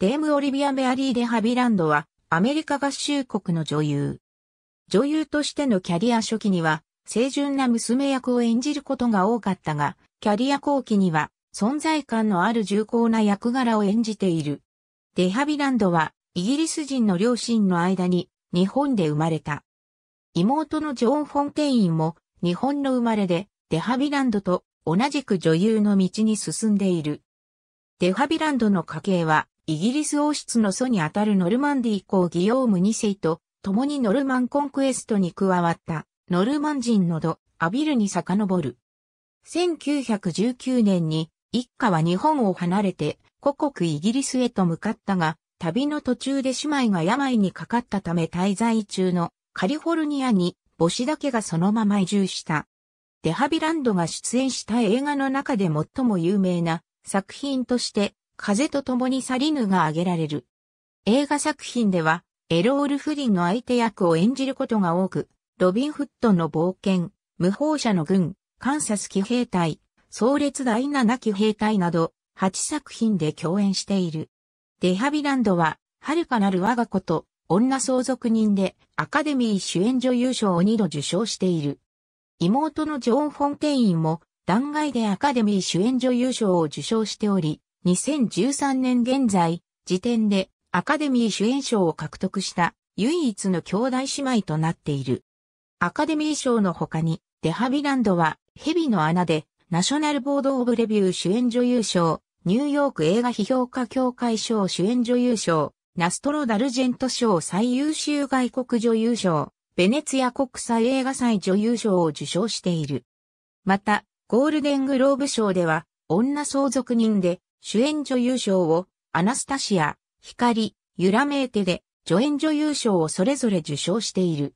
デーム・オリビア・メアリー・デ・ハビランドは、アメリカ合衆国の女優。女優としてのキャリア初期には、清純な娘役を演じることが多かったが、キャリア後期には、存在感のある重厚な役柄を演じている。デハビランドは、イギリス人の両親の間に、日本で生まれた。妹のジョン・フォンテインも、日本の生まれで、デハビランドと同じく女優の道に進んでいる。デハビランドの家系は、イギリス王室の祖にあたるノルマンディー公ギヨーム2世と、共にノルマンコンクエストに加わったノルマン人のド・アビルに遡る。1919年に一家は日本を離れて故国イギリスへと向かったが、旅の途中で姉妹が病にかかったため滞在中のカリフォルニアに母子だけがそのまま移住した。デハビランドが出演した映画の中で最も有名な作品として風と共に去りぬが挙げられる。映画作品では、エロール・フリンの相手役を演じることが多く、ロビン・フットの冒険、無法者の軍、カンサス騎兵隊、壮烈第七騎兵隊など、8作品で共演している。デハビランドは、遥かなる我が子と、女相続人で、アカデミー主演女優賞を2度受賞している。妹のジョン・フォンテインも、断崖でアカデミー主演女優賞を受賞しており、2013年現在、時点でアカデミー主演賞を獲得した唯一の兄弟姉妹となっている。アカデミー賞の他に、デハビランドは、蛇の穴で、ナショナルボードオブレビュー主演女優賞、ニューヨーク映画批評家協会賞主演女優賞、ナストロダルジェント賞最優秀外国女優賞、ベネツィア国際映画祭女優賞を受賞している。また、ゴールデングローブ賞では、女相続人で、主演女優賞をアナスタシア、光、ユラメーテで助演女優賞をそれぞれ受賞している。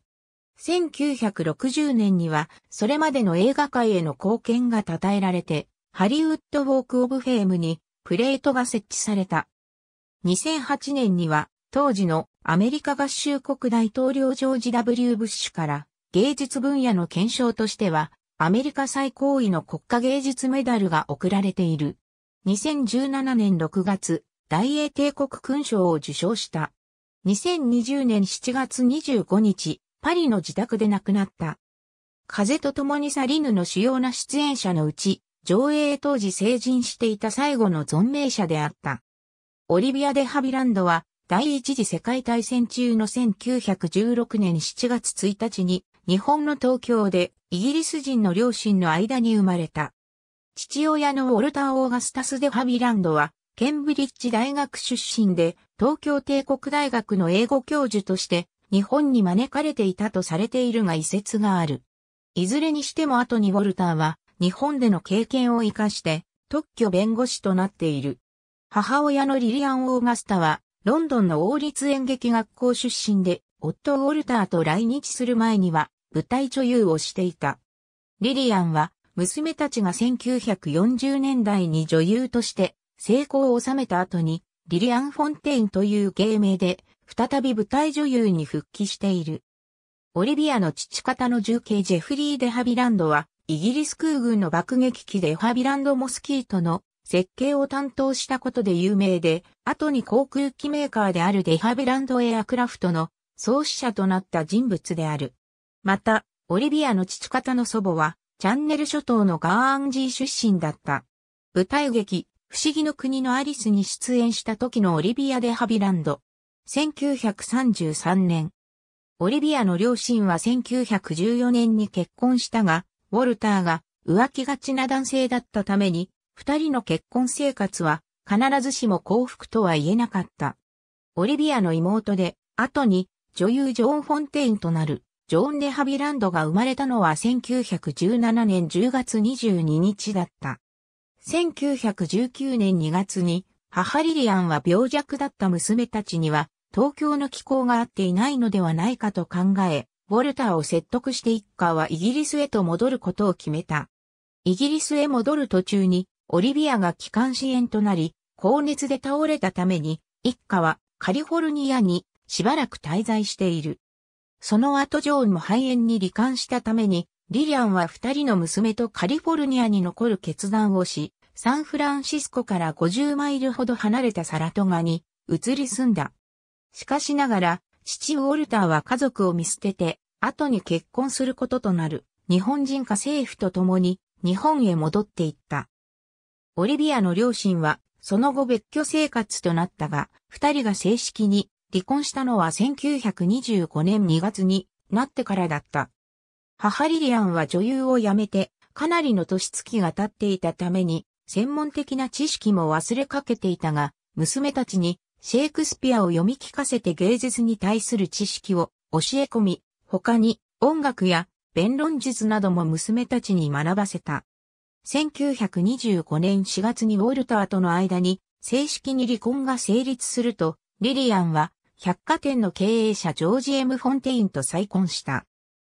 1960年にはそれまでの映画界への貢献が称えられて、ハリウッドウォークオブフェームにプレートが設置された。2008年には当時のアメリカ合衆国大統領ジョージ W. ブッシュから芸術分野の検証としてはアメリカ最高位の国家芸術メダルが贈られている。2017年6月、大英帝国勲章を受章した。2020年7月25日、パリの自宅で亡くなった。風と共に去りぬの主要な出演者のうち、上映当時成人していた最後の存命者であった。オリビア・デ・ハビランドは、第一次世界大戦中の1916年7月1日に、日本の東京で、イギリス人の両親の間に生まれた。父親のウォルター・オーガスタス・デ・ハビランドは、ケンブリッジ大学出身で、東京帝国大学の英語教授として、日本に招かれていたとされているが遺説がある。いずれにしても後にウォルターは、日本での経験を活かして、特許弁護士となっている。母親のリリアン・オーガスタは、ロンドンの王立演劇学校出身で、夫ウォルターと来日する前には、舞台女優をしていた。リリアンは、娘たちが1940年代に女優として成功を収めた後に、リリアン・フォンテインという芸名で、再び舞台女優に復帰している。オリビアの父方の重慶ジェフリー・デハビランドは、イギリス空軍の爆撃機デハビランド・モスキートの設計を担当したことで有名で、後に航空機メーカーであるデハビランド・エアクラフトの創始者となった人物である。また、オリビアの父方の祖母は、チャンネル諸島のガーアンジー出身だった。舞台劇、不思議の国のアリスに出演した時のオリビア・デ・ハビランド。1933年。オリビアの両親は1914年に結婚したが、ウォルターが浮気がちな男性だったために、二人の結婚生活は必ずしも幸福とは言えなかった。オリビアの妹で、後に女優ジョン・フォンテインとなる。ジョン・デ・ハビランドが生まれたのは1917年10月22日だった。1919年2月に母リリアンは病弱だった娘たちには東京の気候が合っていないのではないかと考え、ウォルターを説得して一家はイギリスへと戻ることを決めた。イギリスへ戻る途中にオリビアが帰還支援となり、高熱で倒れたために一家はカリフォルニアにしばらく滞在している。その後ジョーンも肺炎に罹患したために、リリアンは二人の娘とカリフォルニアに残る決断をし、サンフランシスコから50マイルほど離れたサラトガに移り住んだ。しかしながら、父ウォルターは家族を見捨てて、後に結婚することとなる日本人家政婦と共に日本へ戻っていった。オリビアの両親はその後別居生活となったが、二人が正式に離婚したのは1925年2月になってからだった。母リリアンは女優を辞めて、かなりの年月が経っていたために、専門的な知識も忘れかけていたが、娘たちにシェイクスピアを読み聞かせて芸術に対する知識を教え込み、他に音楽や弁論術なども娘たちに学ばせた。1925年4月にウォルターとの間に正式に離婚が成立すると、リリアンは百貨店の経営者ジョージ・エム・フォンテインと再婚した。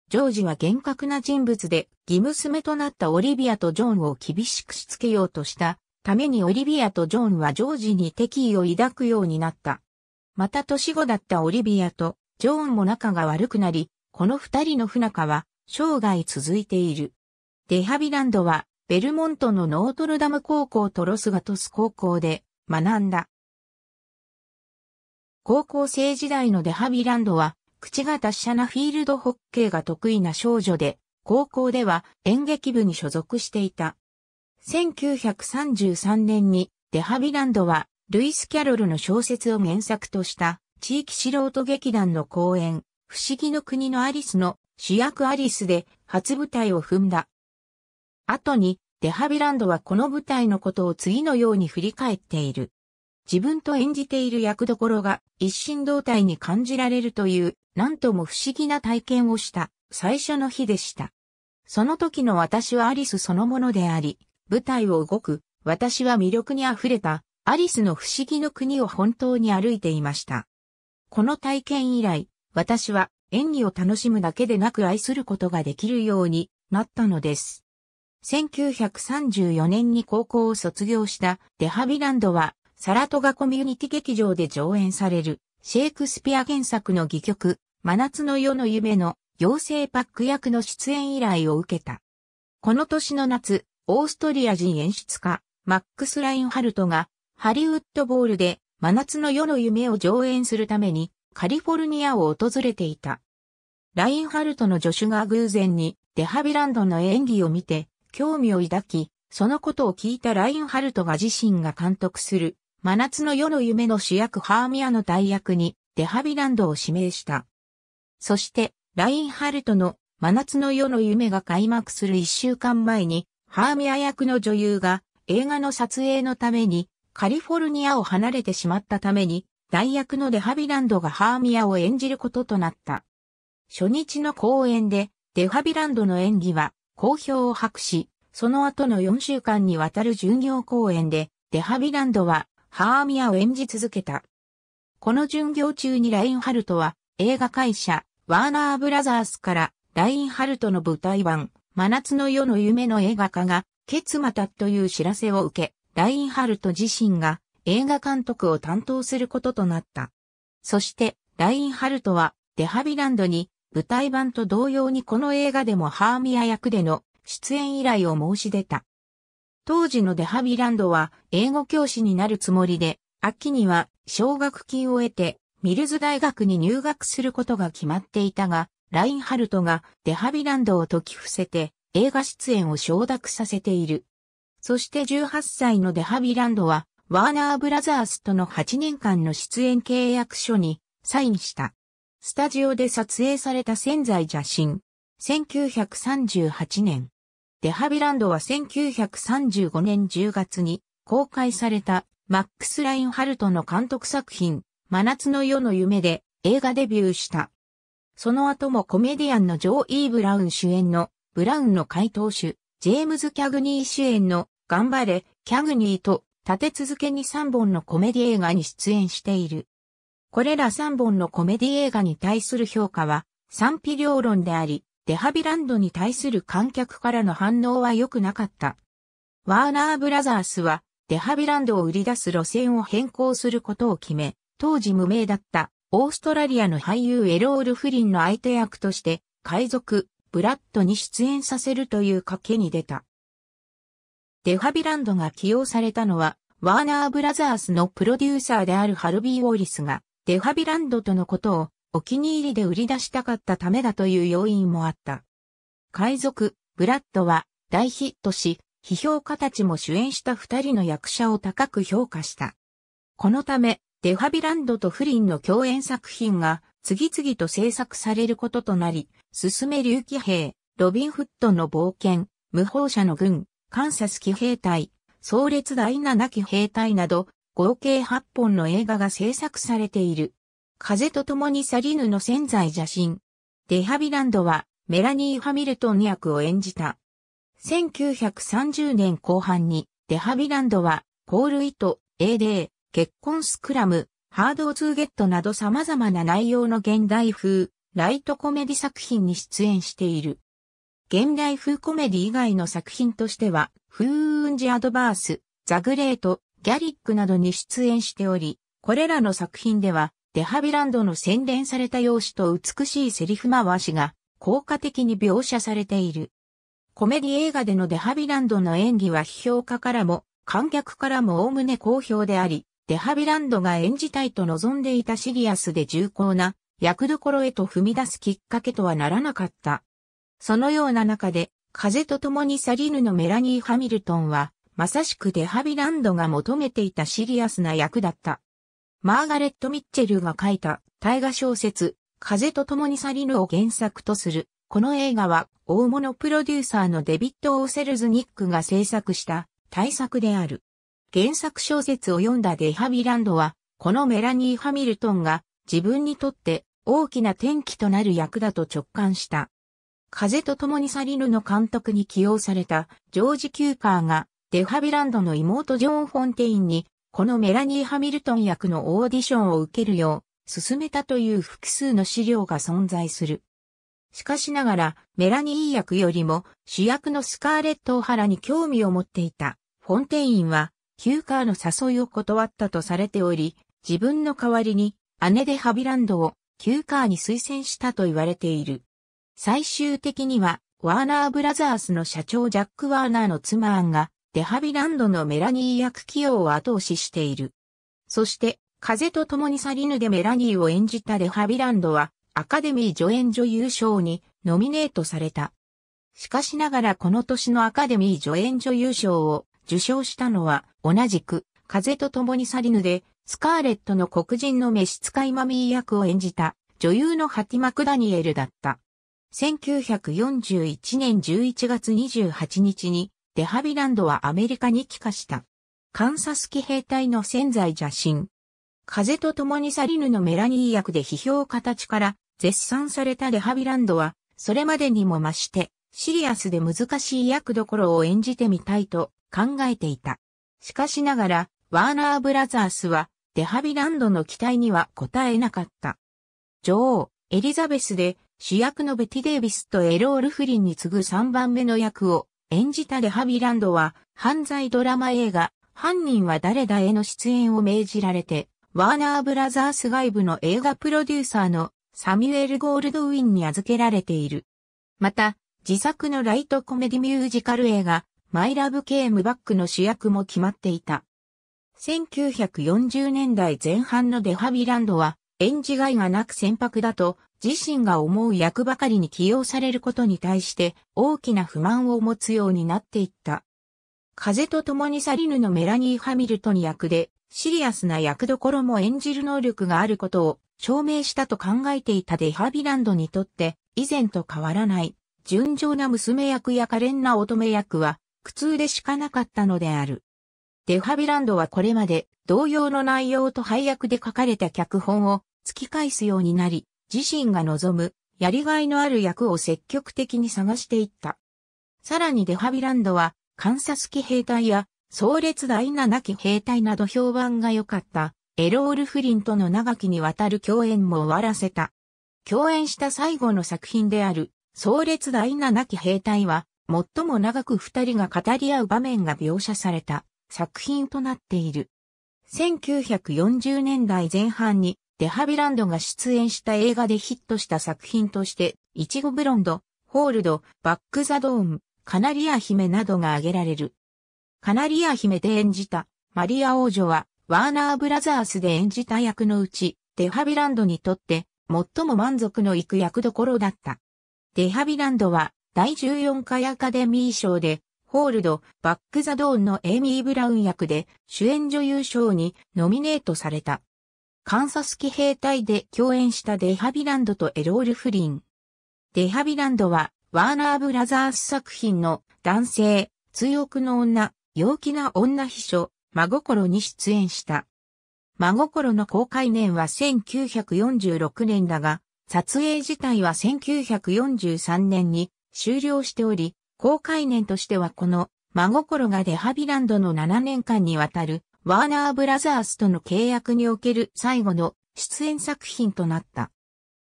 ジョージは厳格な人物で、義娘となったオリビアとジョンを厳しくしつけようとしたためにオリビアとジョンはジョージに敵意を抱くようになった。また年後だったオリビアとジョーンも仲が悪くなり、この二人の不仲は生涯続いている。デハビランドはベルモントのノートルダム高校とロスガトス高校で学んだ。高校生時代のデハビランドは、口が達者なフィールドホッケーが得意な少女で、高校では演劇部に所属していた。1933年にデハビランドはルイス・キャロルの小説を原作とした地域素人劇団の公演、不思議の国のアリスの主役アリスで初舞台を踏んだ。後にデハビランドはこの舞台のことを次のように振り返っている。自分と演じている役どころが一心同体に感じられるという、なんとも不思議な体験をした最初の日でした。その時の私はアリスそのものであり、舞台を動く、私は魅力に溢れた、アリスの不思議の国を本当に歩いていました。この体験以来、私は演技を楽しむだけでなく愛することができるようになったのです。1934年に高校を卒業したデハビランドはサラトガコミュニティ劇場で上演される、シェイクスピア原作の戯曲、真夏の夜の夢の妖精パック役の出演依頼を受けた。この年の夏、オーストリア人演出家、マックス・ラインハルトが、ハリウッドボールで真夏の夜の夢を上演するために、カリフォルニアを訪れていた。ラインハルトの助手が偶然に、デハビランドの演技を見て、興味を抱き、そのことを聞いたラインハルトが自身が監督する真夏の夜の夢の主役ハーミアの代役にデハビランドを指名した。そして、ラインハルトの真夏の夜の夢が開幕する一週間前に、ハーミア役の女優が映画の撮影のためにカリフォルニアを離れてしまったために、代役のデハビランドがハーミアを演じることとなった。初日の公演で、デハビランドの演技は好評を博し、その後の4週間にわたる巡業公演で、デハビランドはハーミアを演じ続けた。この巡業中にラインハルトは映画会社ワーナーブラザースからラインハルトの舞台版真夏の夜の夢の映画化がケツまたという知らせを受け、ラインハルト自身が映画監督を担当することとなった。そしてラインハルトはデハビランドに舞台版と同様にこの映画でもハーミア役での出演依頼を申し出た。当時のデハビランドは英語教師になるつもりで、秋には奨学金を得てミルズ大学に入学することが決まっていたが、ラインハルトがデハビランドを解き伏せて映画出演を承諾させている。そして18歳のデハビランドはワーナーブラザースとの8年間の出演契約書にサインした。スタジオで撮影された潜在写真。1938年。デハビランドは1935年10月に公開されたマックス・ラインハルトの監督作品、真夏の夜の夢で映画デビューした。その後もコメディアンのジョー・イー・ブラウン主演のブラウンの回答手、ジェームズ・キャグニー主演の頑張れ、キャグニーと立て続けに3本のコメディ映画に出演している。これら3本のコメディ映画に対する評価は賛否両論であり、デハビランドに対する観客からの反応は良くなかった。ワーナーブラザースは、デハビランドを売り出す路線を変更することを決め、当時無名だったオーストラリアの俳優エロール・フリンの相手役として、海賊、ブラッドに出演させるという賭けに出た。デハビランドが起用されたのは、ワーナーブラザースのプロデューサーであるハルビー・ウォリスが、デハビランドとのことをお気に入りで売り出したかったためだという要因もあった。海賊、ブラッドは大ヒットし、批評家たちも主演した二人の役者を高く評価した。このため、デファビランドとフリンの共演作品が次々と制作されることとなり、すすめ竜騎兵、ロビンフットの冒険、無法者の軍、カンサス騎兵隊、壮烈第7騎兵隊など、合計8本の映画が制作されている。風と共に去りぬの潜在写真。デハビランドは、メラニー・ハミルトン役を演じた。1930年後半に、デハビランドは、コールイト、エーデー、結婚スクラム、ハードオツーゲットなど様々な内容の現代風、ライトコメディ作品に出演している。現代風コメディ以外の作品としては、フーンジ・アドバース、ザ・グレート、ギャリックなどに出演しており、これらの作品では、デハビランドの洗練された容姿と美しいセリフ回しが効果的に描写されている。コメディ映画でのデハビランドの演技は批評家からも観客からも概ね好評であり、デハビランドが演じたいと望んでいたシリアスで重厚な役どころへと踏み出すきっかけとはならなかった。そのような中で、風と共に去りぬのメラニー・ハミルトンは、まさしくデハビランドが求めていたシリアスな役だった。マーガレット・ミッチェルが書いた大河小説、風と共に去りぬを原作とする。この映画は大物プロデューサーのデビッド・オーセルズ・ニックが制作した大作である。原作小説を読んだデハビランドは、このメラニー・ハミルトンが自分にとって大きな転機となる役だと直感した。風と共に去りぬの監督に起用されたジョージ・キューパーがデハビランドの妹ジョン・フォンテインにこのメラニー・ハミルトン役のオーディションを受けるよう、進めたという複数の資料が存在する。しかしながら、メラニー役よりも主役のスカーレット・オハラに興味を持っていた、フォンテインは、ューカーの誘いを断ったとされており、自分の代わりに、姉でハビランドを、カーに推薦したと言われている。最終的には、ワーナーブラザースの社長ジャック・ワーナーの妻アンが、デハビランドのメラニー役起用を後押ししている。そして、風と共に去りぬでメラニーを演じたデハビランドは、アカデミー助演女優賞にノミネートされた。しかしながらこの年のアカデミー助演女優賞を受賞したのは、同じく、風と共に去りぬで、スカーレットの黒人の召使いマミー役を演じた、女優のハティマ・クダニエルだった。1941年11月28日に、デハビランドはアメリカに帰化した。観察機兵隊の潜在邪神。風と共に去りぬのメラニー役で批評形から絶賛されたデハビランドは、それまでにも増して、シリアスで難しい役どころを演じてみたいと考えていた。しかしながら、ワーナーブラザースは、デハビランドの期待には応えなかった。女王、エリザベスで、主役のベティ・デイビスとエロール・フリンに次ぐ3番目の役を演じたレハビランドは、犯罪ドラマ映画、犯人は誰だへの出演を命じられて、ワーナーブラザース外部の映画プロデューサーのサミュエル・ゴールドウィンに預けられている。また、自作のライトコメディミュージカル映画、マイラブ・ケーム・バックの主役も決まっていた。1940年代前半のデハビランドは、演じがいがなく船舶だと自身が思う役ばかりに起用されることに対して大きな不満を持つようになっていった。風と共に去りぬのメラニー・ハミルトン役で、シリアスな役どころも演じる能力があることを証明したと考えていたデハビランドにとって、以前と変わらない、純情な娘役や可憐な乙女役は、苦痛でしかなかったのである。デハビランドはこれまで同様の内容と配役で書かれた脚本を突き返すようになり、自身が望む、やりがいのある役を積極的に探していった。さらにデハビランドは、観察機兵隊や、壮烈第七期兵隊など評判が良かった、エロール・フリンとの長きにわたる共演も終わらせた。共演した最後の作品である、壮烈第七期兵隊は、最も長く二人が語り合う場面が描写された作品となっている。1940年代前半にデハビランドが出演した映画でヒットした作品として、イチゴブロンド、ホールド、バックザドーン、カナリア姫などが挙げられる。カナリア姫で演じたマリア王女は、ワーナーブラザースで演じた役のうち、デハビランドにとって最も満足のいく役どころだった。デハビランドは第14回アカデミー賞で、ホールド、バックザドーンのエイミー・ブラウン役で主演女優賞にノミネートされた。カンサス騎兵隊で共演したデハビランドとエロール・フリン。デハビランドは、ワーナーブラザース作品の男性、通欲の女、陽気な女秘書、真心に出演した。真心の公開年は1946年だが、撮影自体は1943年に終了しており、公開年としてはこの真心がデハビランドの7年間にわたるワーナーブラザースとの契約における最後の出演作品となった。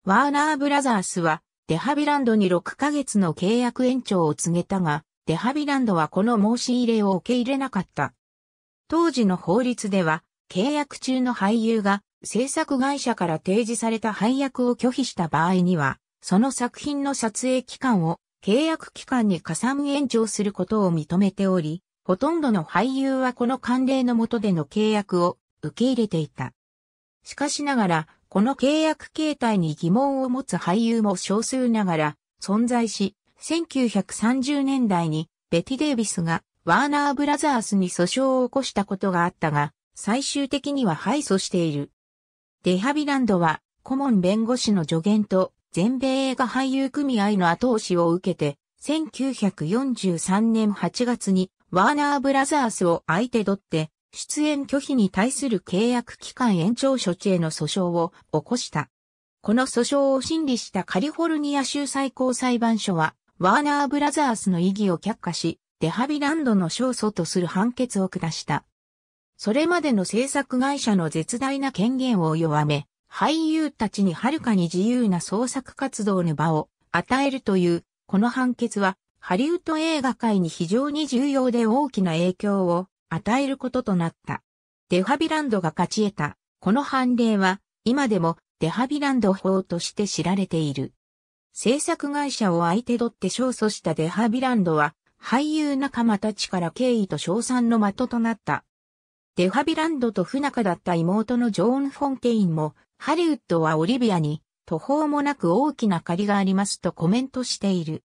ワーナーブラザースは、デハビランドに6ヶ月の契約延長を告げたが、デハビランドはこの申し入れを受け入れなかった。当時の法律では、契約中の俳優が制作会社から提示された配役を拒否した場合には、その作品の撮影期間を契約期間に加算延長することを認めており、ほとんどの俳優はこの慣例の下での契約を受け入れていた。しかしながら、この契約形態に疑問を持つ俳優も少数ながら存在し、1930年代にベティ・デイビスがワーナー・ブラザースに訴訟を起こしたことがあったが、最終的には敗訴している。デハビランドは、顧問弁護士の助言と全米映画俳優組合の後押しを受けて、1943年8月にワーナーブラザースを相手取って、出演拒否に対する契約期間延長処置への訴訟を起こした。この訴訟を審理したカリフォルニア州最高裁判所は、ワーナーブラザースの異議を却下し、デハビランドの勝訴とする判決を下した。それまでの制作会社の絶大な権限を弱め、俳優たちにはるかに自由な創作活動の場を与えるという、この判決はハリウッド映画界に非常に重要で大きな影響を与えることとなった。デハビランドが勝ち得た、この判例は、今でもデハビランド法として知られている。制作会社を相手取って勝訴したデハビランドは、俳優仲間たちから敬意と称賛の的となった。デハビランドと不仲だった妹のジョーン・フォンケインも、ハリウッドはオリビアに、途方もなく大きな借りがありますとコメントしている。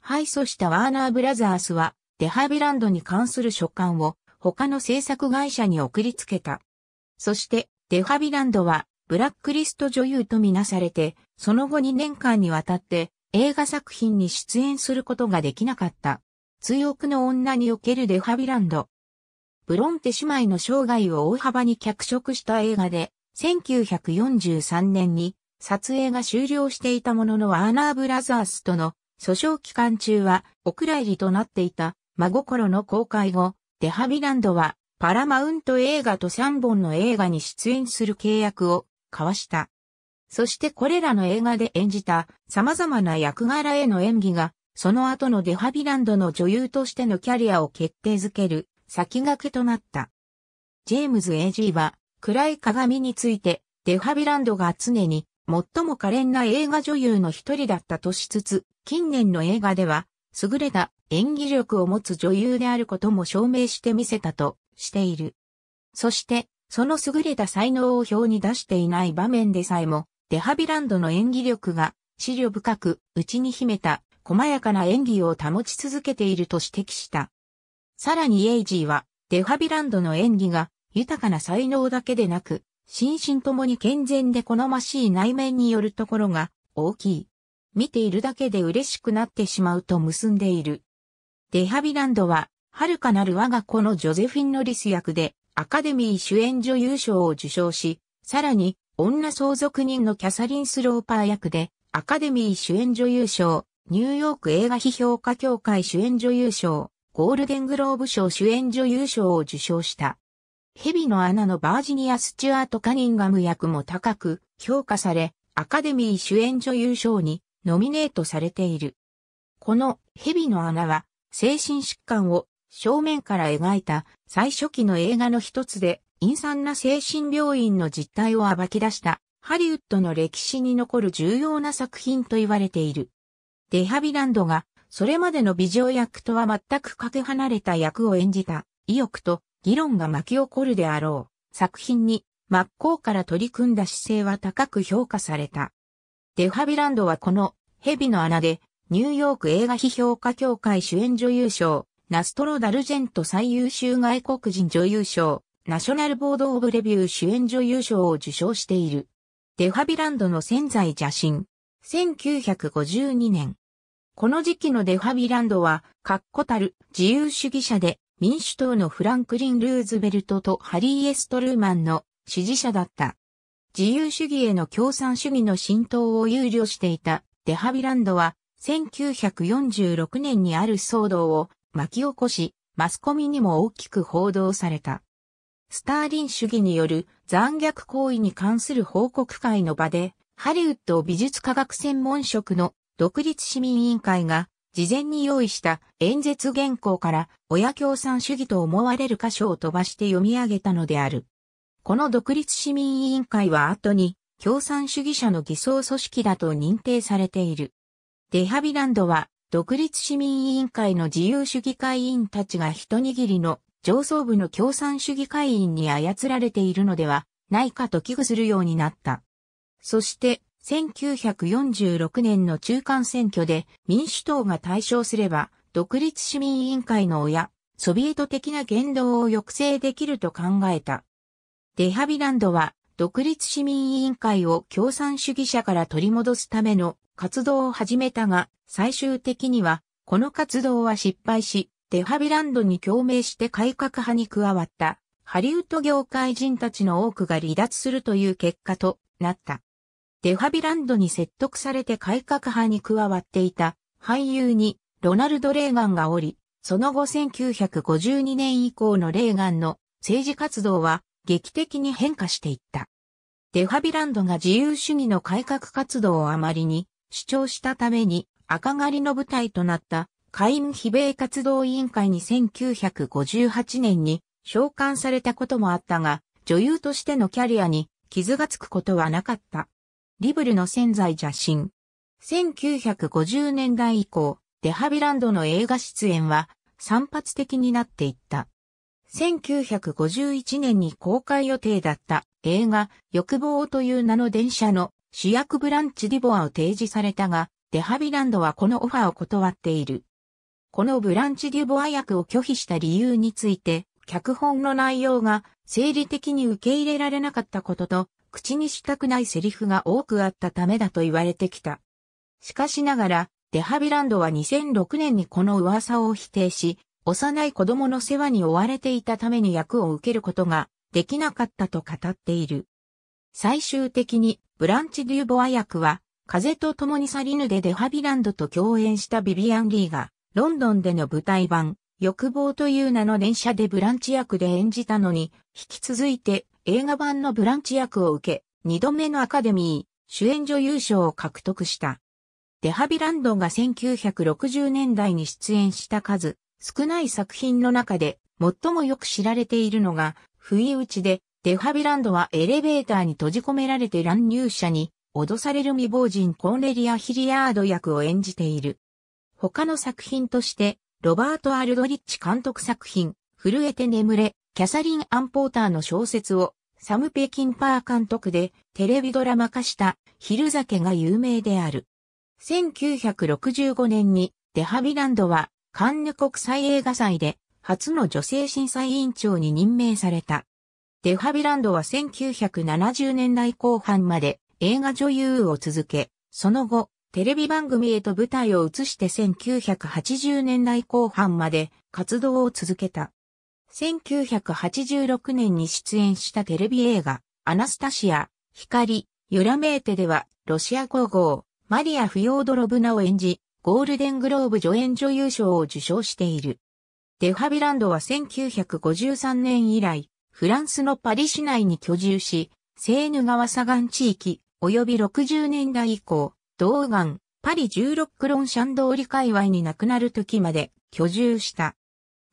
敗訴したワーナーブラザースは、デハビランドに関する書簡を他の制作会社に送りつけた。そして、デハビランドは、ブラックリスト女優とみなされて、その後2年間にわたって、映画作品に出演することができなかった。通憶の女におけるデハビランド。ブロンテ姉妹の生涯を大幅に脚色した映画で、1943年に撮影が終了していたもののワーナーブラザースとの訴訟期間中は、お蔵入りとなっていた、真心の公開後、デハビランドは、パラマウント映画と3本の映画に出演する契約を交わした。そしてこれらの映画で演じた様々な役柄への演技が、その後のデハビランドの女優としてのキャリアを決定づける先駆けとなった。ジェームズ・ A.G. は、暗い鏡について、デハビランドが常に最も可憐な映画女優の一人だったとしつつ、近年の映画では、優れた演技力を持つ女優であることも証明してみせたとしている。そして、その優れた才能を表に出していない場面でさえも、デハビランドの演技力が、資料深く、内に秘めた、細やかな演技を保ち続けていると指摘した。さらにエイジーは、デハビランドの演技が、豊かな才能だけでなく、心身ともに健全で好ましい内面によるところが、大きい。見ているだけで嬉しくなってしまうと結んでいる。デハビランドは、遥かなる我が子のジョゼフィン・ノリス役で、アカデミー主演女優賞を受賞し、さらに、女相続人のキャサリン・スローパー役で、アカデミー主演女優賞、ニューヨーク映画批評家協会主演女優賞、ゴールデングローブ賞主演女優賞を受賞した。蛇の穴のバージニア・スチュアート・カニンガム役も高く評価され、アカデミー主演女優賞にノミネートされている。この蛇の穴は精神疾患を正面から描いた最初期の映画の一つで陰惨な精神病院の実態を暴き出したハリウッドの歴史に残る重要な作品と言われている。デハビランドがそれまでの美女役とは全くかけ離れた役を演じた意欲と議論が巻き起こるであろう作品に真っ向から取り組んだ姿勢は高く評価された。デファビランドはこの蛇の穴でニューヨーク映画批評家協会主演女優賞、ナストロダルジェント最優秀外国人女優賞、ナショナルボードオブレビュー主演女優賞を受賞している。デファビランドの潜在写真。1952年。この時期のデファビランドは、確固たる自由主義者で民主党のフランクリン・ルーズベルトとハリー・エストルーマンの支持者だった。自由主義への共産主義の浸透を憂慮していたデハビランドは1946年にある騒動を巻き起こし、マスコミにも大きく報道された。スターリン主義による残虐行為に関する報告会の場で、ハリウッド美術科学専門職の独立市民委員会が事前に用意した演説原稿から親共産主義と思われる箇所を飛ばして読み上げたのである。この独立市民委員会は後に共産主義者の偽装組織だと認定されている。デハビランドは独立市民委員会の自由主義会員たちが一握りの上層部の共産主義会員に操られているのではないかと危惧するようになった。そして1946年の中間選挙で民主党が対象すれば独立市民委員会の親、ソビエト的な言動を抑制できると考えた。デハビランドは独立市民委員会を共産主義者から取り戻すための活動を始めたが、最終的には、この活動は失敗し、デハビランドに共鳴して改革派に加わった、ハリウッド業界人たちの多くが離脱するという結果となった。デハビランドに説得されて改革派に加わっていた俳優にロナルド・レーガンがおり、その後1952年以降のレーガンの政治活動は劇的に変化していった。デファビランドが自由主義の改革活動をあまりに主張したために赤狩りの舞台となった会員非米活動委員会に1958年に召喚されたこともあったが、女優としてのキャリアに傷がつくことはなかった。リブルの潜在邪神。1950年代以降、デハビランドの映画出演は散発的になっていった。1951年に公開予定だった映画欲望という名の電車の主役ブランチ・ディボアを提示されたが、デハビランドはこのオファーを断っている。このブランチ・デュボア役を拒否した理由について、脚本の内容が生理的に受け入れられなかったことと、口にしたくないセリフが多くあったためだと言われてきた。しかしながら、デハビランドは2006年にこの噂を否定し、幼い子供の世話に追われていたために役を受けることができなかったと語っている。最終的にブランチ・デューボア役は風と共に去りぬでデハビランドと共演したビビアン・リーがロンドンでの舞台版欲望という名の電車でブランチ役で演じたのに引き続いて映画版のブランチ役を受け二度目のアカデミー主演女優賞を獲得した。デハビランドが1960年代に出演した数少ない作品の中で最もよく知られているのが、不意打ちで、デハビランドはエレベーターに閉じ込められて乱入者に脅される未亡人コンレリア・ヒリアード役を演じている。他の作品として、ロバート・アルドリッチ監督作品、震えて眠れ、キャサリン・アンポーターの小説を、サム・ペキンパー監督でテレビドラマ化した昼酒が有名である。1965年にデハビランドはカンヌ国際映画祭で初の女性審査委員長に任命された。デハビランドは1970年代後半まで映画女優を続け、その後、テレビ番組へと舞台を移して1980年代後半まで活動を続けた。1986年に出演したテレビ映画、アナスタシア、光、ユラメーテでは、ロシア皇后、マリア・フヨードロブナを演じ、ゴールデングローブ助演女優賞を受賞している。デハビランドは1953年以来、フランスのパリ市内に居住し、セーヌ川左岸地域、及び60年代以降、同岸、パリ16クロンシャン通り界隈に亡くなる時まで居住した。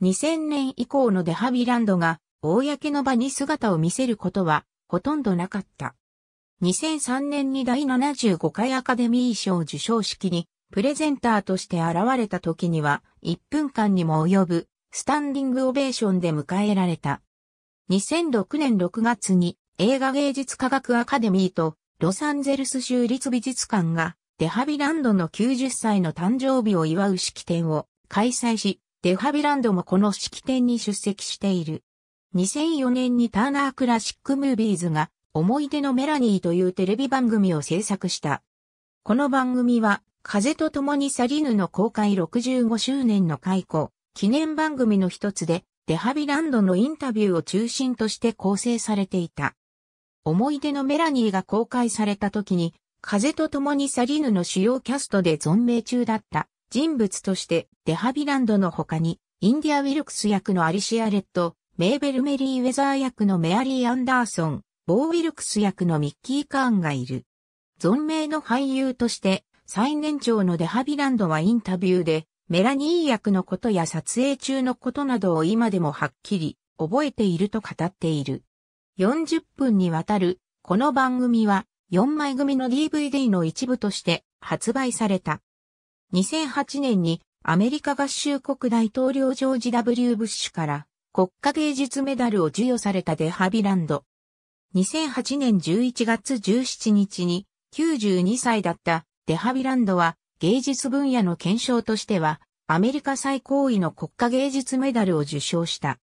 2000年以降のデハビランドが、公の場に姿を見せることは、ほとんどなかった。2003年に第75回アカデミー賞受賞式にプレゼンターとして現れた時には、1分間にも及ぶ、スタンディングオベーションで迎えられた。2006年6月に、映画芸術科学アカデミーと、ロサンゼルス州立美術館が、デハビランドの90歳の誕生日を祝う式典を開催し、デハビランドもこの式典に出席している。2004年にターナークラシックムービーズが思い出のメラニーというテレビ番組を制作した。この番組は風と共に去りぬの公開65周年の解雇、記念番組の一つで、デハビランドのインタビューを中心として構成されていた。思い出のメラニーが公開された時に、風と共に去りぬの主要キャストで存命中だった人物として、デハビランドの他に、インディア・ウィルクス役のアリシア・レッド、メーベル・メリー・ウェザー役のメアリー・アンダーソン、ボー・ウィルクス役のミッキー・カーンがいる。存命の俳優として、最年長のデハビランドはインタビューで、メラニー役のことや撮影中のことなどを今でもはっきり覚えていると語っている。40分にわたる、この番組は4枚組の DVD の一部として発売された。2008年にアメリカ合衆国大統領ジョージ W. ブッシュから国家芸術メダルを授与されたデハビランド。2008年11月17日に92歳だったデハビランドは芸術分野の検証としてはアメリカ最高位の国家芸術メダルを受賞した。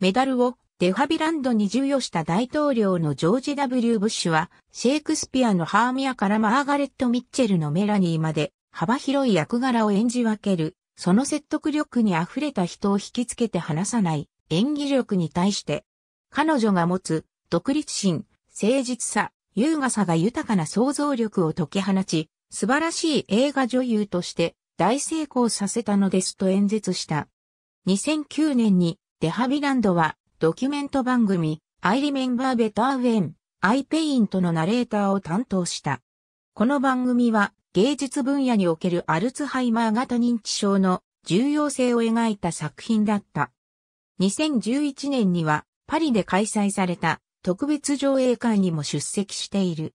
メダルをデハビランドに授与した大統領のジョージ・ W・ ブッシュはシェイクスピアのハーミアからマーガレット・ミッチェルのメラニーまで幅広い役柄を演じ分ける、その説得力に溢れた人を引きつけて話さない演技力に対して、彼女が持つ独立心、誠実さ、優雅さが豊かな想像力を解き放ち、素晴らしい映画女優として大成功させたのですと演説した。2009年にデハビランドはドキュメント番組アイリメンバーベターウェン、アイペイントのナレーターを担当した。この番組は芸術分野におけるアルツハイマー型認知症の重要性を描いた作品だった。2011年にはパリで開催された特別上映会にも出席している。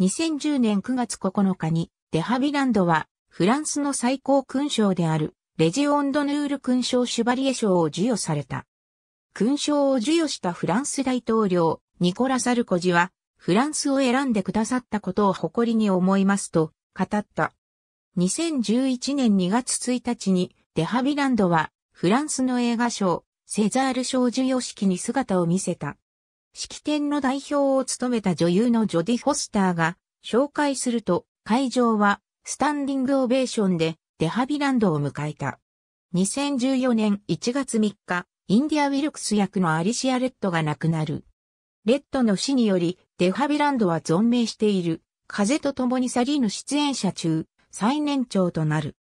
2010年9月9日にデハビランドは、フランスの最高勲章である、レジオンドヌール勲章シュバリエ賞を授与された。勲章を授与したフランス大統領、ニコラ・サルコジは、フランスを選んでくださったことを誇りに思いますと、語った。2011年2月1日に、デハビランドは、フランスの映画賞、セザール賞授与式に姿を見せた。式典の代表を務めた女優のジョディ・フォスターが、紹介すると、会場はスタンディングオベーションでデハビランドを迎えた。2014年1月3日、インディア・ウィルクス役のアリシア・レッドが亡くなる。レッドの死により、デハビランドは存命している。風と共に去りぬ出演者中、最年長となる。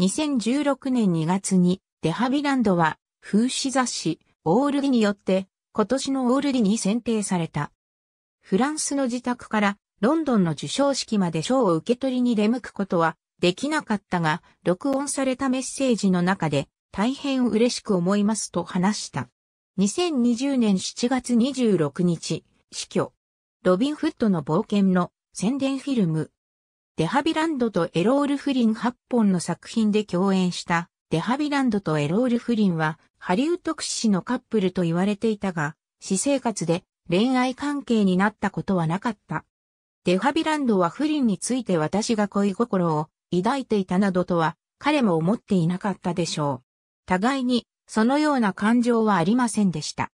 2016年2月に、デハビランドは、風刺雑誌、オールディによって、今年のオールディに選定された。フランスの自宅からロンドンの受賞式まで賞を受け取りに出向くことはできなかったが、録音されたメッセージの中で大変嬉しく思いますと話した。2020年7月26日、死去。ロビン・フッドの冒険の宣伝フィルム。デハビランドとエロール・フリン8本の作品で共演したデハビランドとエロール・フリンはハリウッド屈指のカップルと言われていたが、私生活で恋愛関係になったことはなかった。デファビランドは不倫について私が恋心を抱いていたなどとは彼も思っていなかったでしょう。互いにそのような感情はありませんでした。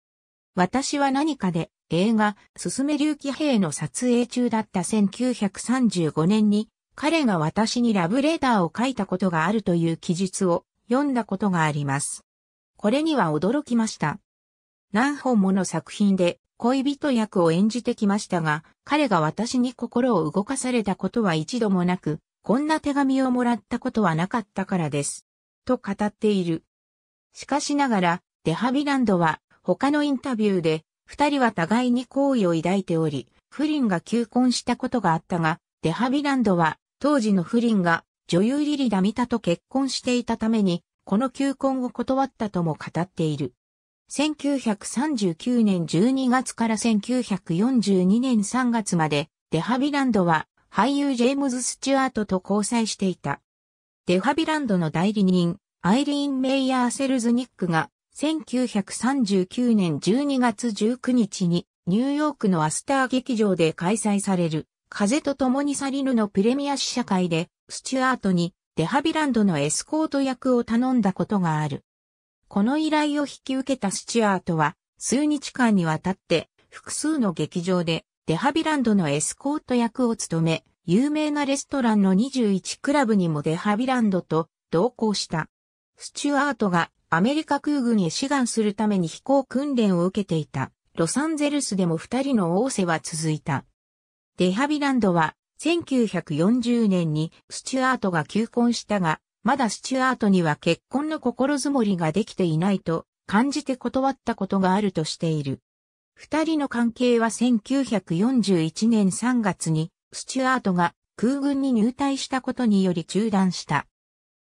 私は何かで映画、すすめ竜騎兵の撮影中だった1935年に彼が私にラブレターを書いたことがあるという記述を読んだことがあります。これには驚きました。何本もの作品で恋人役を演じてきましたが、彼が私に心を動かされたことは一度もなく、こんな手紙をもらったことはなかったからです。と語っている。しかしながら、デハビランドは他のインタビューで、二人は互いに好意を抱いており、フリンが求婚したことがあったが、デハビランドは当時のフリンが女優リリダミタと結婚していたために、この求婚を断ったとも語っている。1939年12月から1942年3月まで、デハビランドは俳優ジェームズ・スチュアートと交際していた。デハビランドの代理人、アイリーン・メイヤー・セルズニックが、1939年12月19日に、ニューヨークのアスター劇場で開催される、風と共に去りぬのプレミア試写会で、スチュアートにデハビランドのエスコート役を頼んだことがある。この依頼を引き受けたスチュアートは、数日間にわたって、複数の劇場で、デハビランドのエスコート役を務め、有名なレストランの21クラブにもデハビランドと同行した。スチュアートがアメリカ空軍へ志願するために飛行訓練を受けていた。ロサンゼルスでも二人の王世は続いた。デハビランドは1940年にスチュアートが求婚したが、まだスチュアートには結婚の心づもりができていないと感じて断ったことがあるとしている。二人の関係は1941年3月にスチュアートが空軍に入隊したことにより中断した。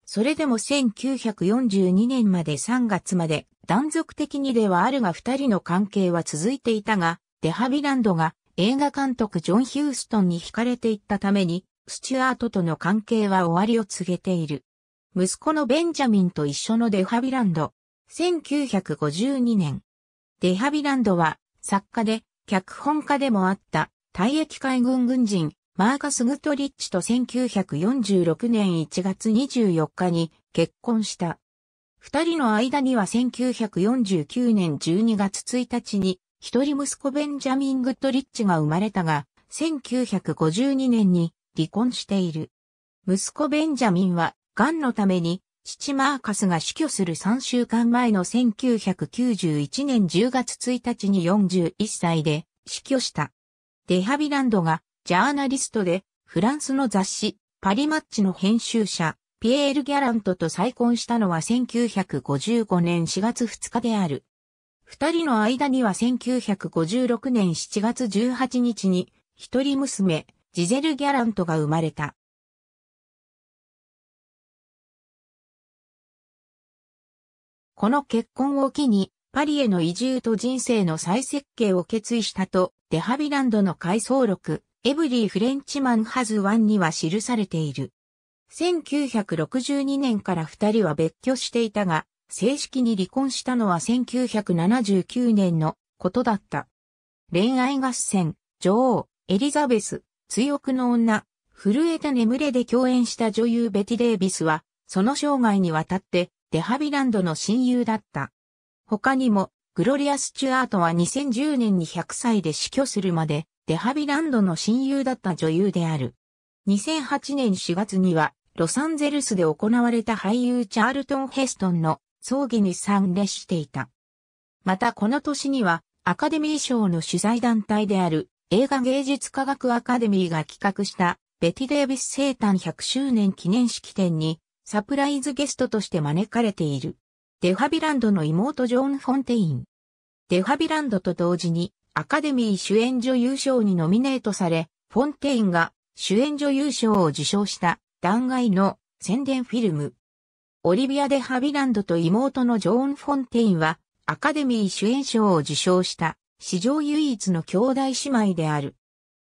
それでも1942年まで3月まで断続的にではあるが二人の関係は続いていたが、デハビランドが映画監督ジョン・ヒューストンに惹かれていったために、スチュアートとの関係は終わりを告げている。息子のベンジャミンと一緒のデハビランド。1952年。デハビランドは作家で脚本家でもあった退役海軍軍人マーカス・グトリッチと1946年1月24日に結婚した。二人の間には1949年12月1日に一人息子ベンジャミン・グトリッチが生まれたが1952年に離婚している。息子ベンジャミンは癌のために、父マーカスが死去する3週間前の1991年10月1日に41歳で死去した。デハビランドがジャーナリストでフランスの雑誌パリマッチの編集者ピエール・ギャラントと再婚したのは1955年4月2日である。二人の間には1956年7月18日に一人娘ジゼル・ギャラントが生まれた。この結婚を機に、パリへの移住と人生の再設計を決意したと、デハビランドの回想録、エブリー・フレンチマン・ハズ・ワンには記されている。1962年から二人は別居していたが、正式に離婚したのは1979年のことだった。恋愛合戦、女王、エリザベス、強くの女、震えた眠れで共演した女優ベティ・デイビスは、その生涯にわたってデハビランドの親友だった。他にも、グロリア・スチュアートは2010年に100歳で死去するまで、デハビランドの親友だった女優である。2008年4月には、ロサンゼルスで行われた俳優チャールトン・ヘストンの葬儀に参列していた。またこの年には、アカデミー賞の取材団体である映画芸術科学アカデミーが企画したベティ・デービス生誕100周年記念式典にサプライズゲストとして招かれている。デファビランドの妹ジョーン・フォンテイン。デファビランドと同時にアカデミー主演女優賞にノミネートされ、フォンテインが主演女優賞を受賞した弾劾の宣伝フィルム。オリビア・デ・ハビランドと妹のジョーン・フォンテインはアカデミー主演賞を受賞した史上唯一の兄弟姉妹である。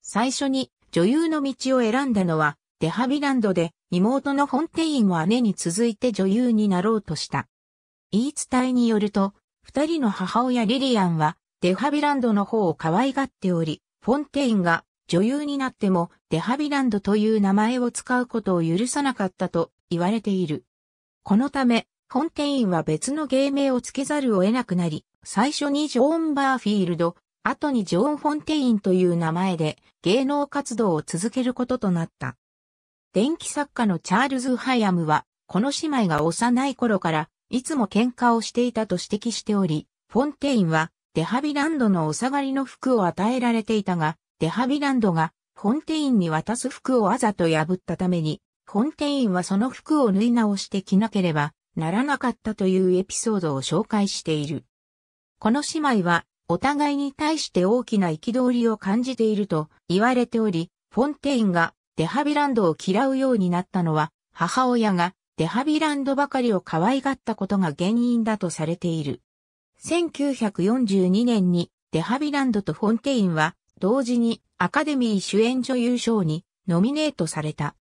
最初に女優の道を選んだのはデハビランドで妹のフォンテインも姉に続いて女優になろうとした。言い伝えによると、二人の母親リリアンはデハビランドの方を可愛がっており、フォンテインが女優になってもデハビランドという名前を使うことを許さなかったと言われている。このため、フォンテインは別の芸名を付けざるを得なくなり、最初にジョーン・バーフィールド、後にジョーン・フォンテインという名前で芸能活動を続けることとなった。電気作家のチャールズ・ハイアムは、この姉妹が幼い頃から、いつも喧嘩をしていたと指摘しており、フォンテインは、デハビランドのお下がりの服を与えられていたが、デハビランドが、フォンテインに渡す服をわざと破ったために、フォンテインはその服を縫い直して着なければならなかったというエピソードを紹介している。この姉妹は、お互いに対して大きな憤りを感じていると言われており、フォンテインがデハビランドを嫌うようになったのは、母親がデハビランドばかりを可愛がったことが原因だとされている。1942年にデハビランドとフォンテインは同時にアカデミー主演女優賞にノミネートされた。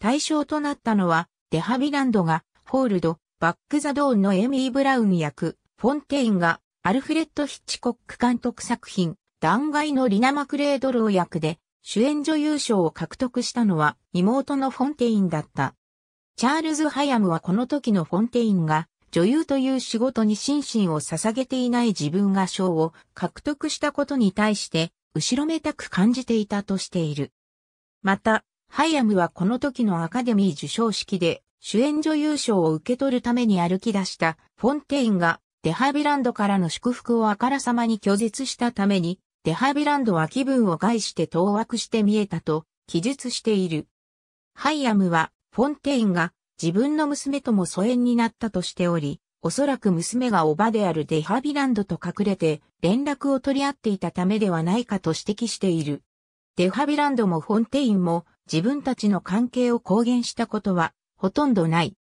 対象となったのはデハビランドがホールド、バックザドーンのエミー・ブラウン役、フォンテインがアルフレッド・ヒッチコック監督作品、断崖のリナ・マクレードロー役で主演女優賞を獲得したのは妹のフォンテインだった。チャールズ・ハヤムはこの時のフォンテインが女優という仕事に心身を捧げていない自分が賞を獲得したことに対して後ろめたく感じていたとしている。また、ハイアムはこの時のアカデミー受賞式で主演女優賞を受け取るために歩き出したフォンテインがデハビランドからの祝福をあからさまに拒絶したためにデハビランドは気分を害して当惑して見えたと記述している。ハイアムはフォンテインが自分の娘とも疎遠になったとしており、おそらく娘がおばであるデハビランドと隠れて連絡を取り合っていたためではないかと指摘している。デハビランドもフォンテインも自分たちの関係を公言したことはほとんどない。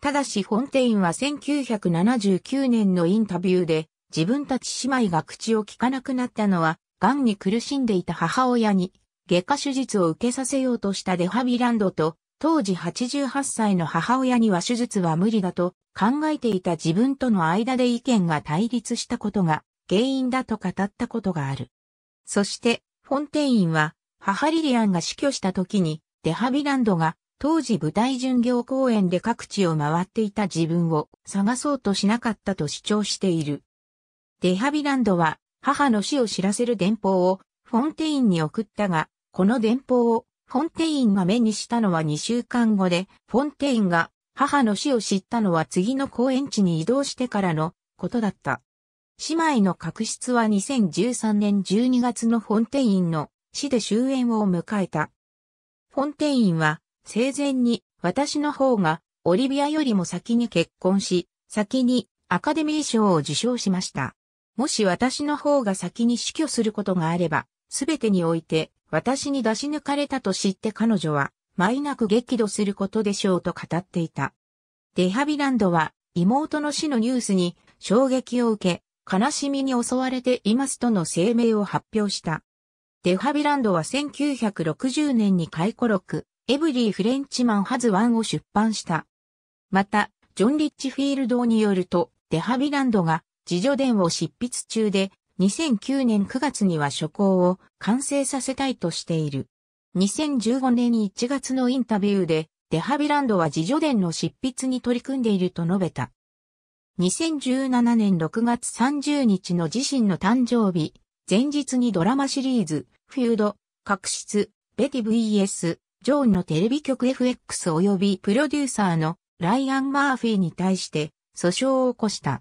ただしフォンテインは1979年のインタビューで自分たち姉妹が口を聞かなくなったのは、癌に苦しんでいた母親に、外科手術を受けさせようとしたデハビランドと、当時88歳の母親には手術は無理だと考えていた自分との間で意見が対立したことが原因だと語ったことがある。そして、フォンテインは、母リリアンが死去した時に、デハビランドが当時舞台巡業公演で各地を回っていた自分を探そうとしなかったと主張している。デハビランドは母の死を知らせる電報をフォンテインに送ったが、この電報をフォンテインが目にしたのは2週間後で、フォンテインが母の死を知ったのは次の公園地に移動してからのことだった。姉妹の確執は2013年12月のフォンテインの死で終焉を迎えた。フォンテインは生前に私の方がオリビアよりも先に結婚し、先にアカデミー賞を受賞しました。もし私の方が先に死去することがあれば、すべてにおいて、私に出し抜かれたと知って彼女は、いなく激怒することでしょうと語っていた。デハビランドは、妹の死のニュースに衝撃を受け、悲しみに襲われていますとの声明を発表した。デハビランドは1960年に回顧録、エブリー・フレンチマン・ハズ・ワンを出版した。また、ジョン・リッチフィールドによると、デハビランドが自助伝を執筆中で、2009年9月には書稿を完成させたいとしている。2015年1月のインタビューで、デハビランドは自助伝の執筆に取り組んでいると述べた。2017年6月30日の自身の誕生日、前日にドラマシリーズ、フュード、角質、ベティ VS、ジョーンのテレビ局 FX 及びプロデューサーのライアン・マーフィーに対して訴訟を起こした。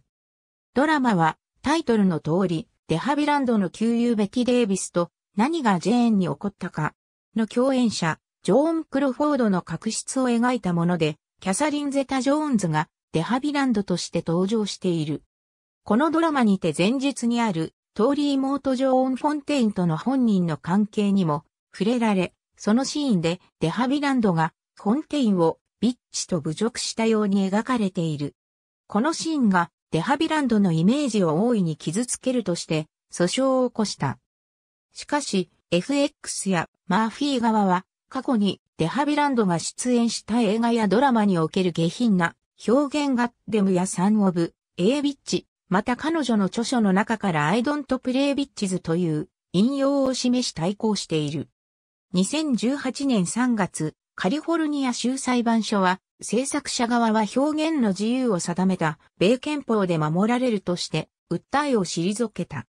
ドラマは、タイトルの通り、デハビランドの旧友ベティ・デイビスと何がジェーンに起こったかの共演者、ジョーン・クロフォードの確執を描いたもので、キャサリン・ゼタ・ジョーンズがデハビランドとして登場している。このドラマにて前日にある、トーリー・モート・ジョーン・フォンテインとの本人の関係にも触れられ、そのシーンでデハビランドがフォンテインをビッチと侮辱したように描かれている。このシーンがデハビランドのイメージを大いに傷つけるとして、訴訟を起こした。しかし、FX やマーフィー側は、過去にデハビランドが出演した映画やドラマにおける下品な表現ガッデムやサンオブ、エービッチ、また彼女の著書の中からアイドントプレイビッチズという引用を示し対抗している。2018年3月、カリフォルニア州裁判所は制作者側は表現の自由を定めた米憲法で守られるとして、訴えを退けた。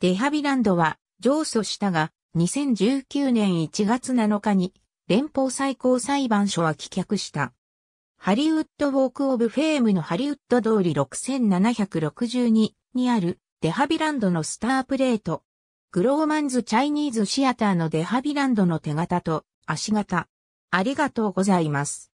デハビランドは上訴したが、2019年1月7日に連邦最高裁判所は棄却した。ハリウッドウォークオブフェームのハリウッド通り6762にあるデハビランドのスタープレート。グローマンズチャイニーズシアターのデハビランドの手形と足形。ありがとうございます。